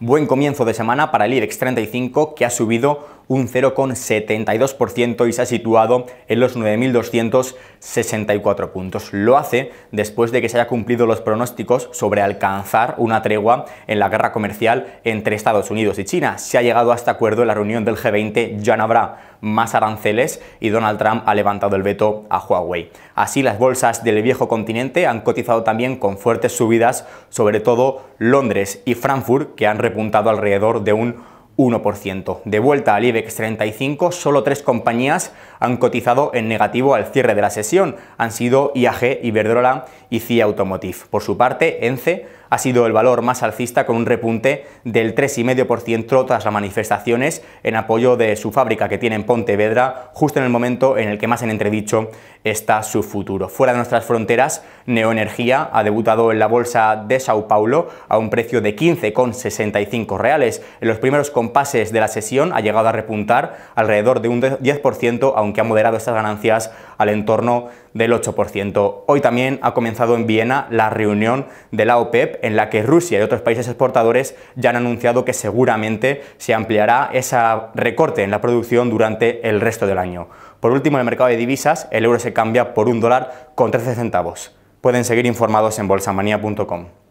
Buen comienzo de semana para el IBEX 35 que ha subido un 0,72% y se ha situado en los 9.264 puntos. Lo hace después de que se haya cumplido los pronósticos sobre alcanzar una tregua en la guerra comercial entre Estados Unidos y China. Se ha llegado a este acuerdo en la reunión del G20, ya no habrá más aranceles y Donald Trump ha levantado el veto a Huawei. Así las bolsas del viejo continente han cotizado también con fuertes subidas, sobre todo Londres y Frankfurt, que han repuntado alrededor de un 1%. De vuelta al IBEX 35, solo tres compañías han cotizado en negativo al cierre de la sesión. Han sido IAG, Iberdrola y CIA Automotive. Por su parte, ENCE ha sido el valor más alcista con un repunte del 3,5% tras las manifestaciones en apoyo de su fábrica que tiene en Pontevedra, justo en el momento en el que más en entredicho está su futuro. Fuera de nuestras fronteras, Neoenergía ha debutado en la bolsa de Sao Paulo a un precio de 15,65 reales. En los primeros pases de la sesión ha llegado a repuntar alrededor de un 10%, aunque ha moderado estas ganancias al entorno del 8%. Hoy también ha comenzado en Viena la reunión de la OPEP e en la que Rusia y otros países exportadores ya han anunciado que seguramente se ampliará ese recorte en la producción durante el resto del año. Por último, en el mercado de divisas, el euro se cambia por un dólar con 13 centavos. Pueden seguir informados en bolsamanía.com.